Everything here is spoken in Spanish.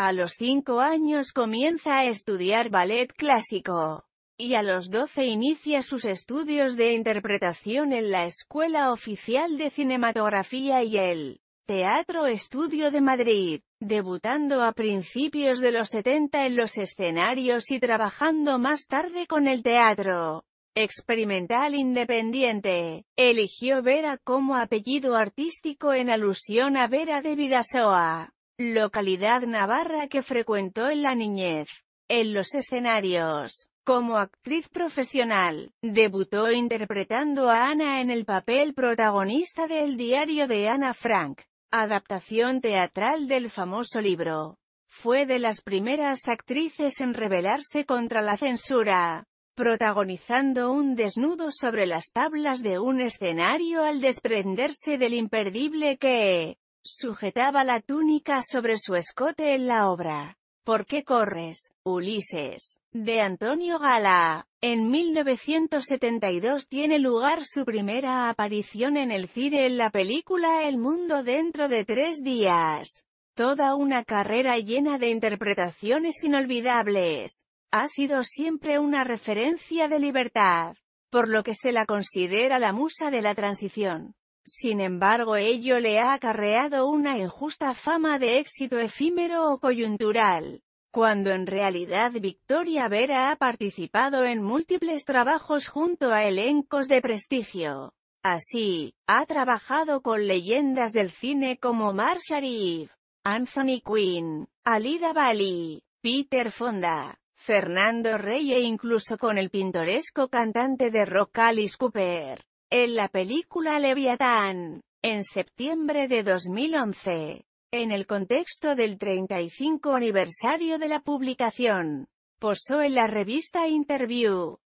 A los cinco años comienza a estudiar ballet clásico y a los 12 inicia sus estudios de interpretación en la Escuela Oficial de Cinematografía y el Teatro Estudio de Madrid, debutando a principios de los 70 en los escenarios y trabajando más tarde con el teatro experimental independiente. Eligió Vera como apellido artístico en alusión a Vera de Vidasoa localidad navarra que frecuentó en la niñez, en los escenarios. Como actriz profesional, debutó interpretando a Ana en el papel protagonista del diario de Ana Frank, adaptación teatral del famoso libro. Fue de las primeras actrices en rebelarse contra la censura, protagonizando un desnudo sobre las tablas de un escenario al desprenderse del imperdible que sujetaba la túnica sobre su escote en la obra. ¿Por qué corres, Ulises? de Antonio Gala. En 1972 tiene lugar su primera aparición en el cine en la película El mundo dentro de tres días. Toda una carrera llena de interpretaciones inolvidables. Ha sido siempre una referencia de libertad, por lo que se la considera la musa de la transición. Sin embargo ello le ha acarreado una injusta fama de éxito efímero o coyuntural, cuando en realidad Victoria Vera ha participado en múltiples trabajos junto a elencos de prestigio. Así, ha trabajado con leyendas del cine como Mar Sharif, Anthony Quinn, Alida Bali, Peter Fonda, Fernando Rey e incluso con el pintoresco cantante de rock Alice Cooper en la película Leviatán, en septiembre de 2011, en el contexto del 35 aniversario de la publicación. Posó en la revista Interview,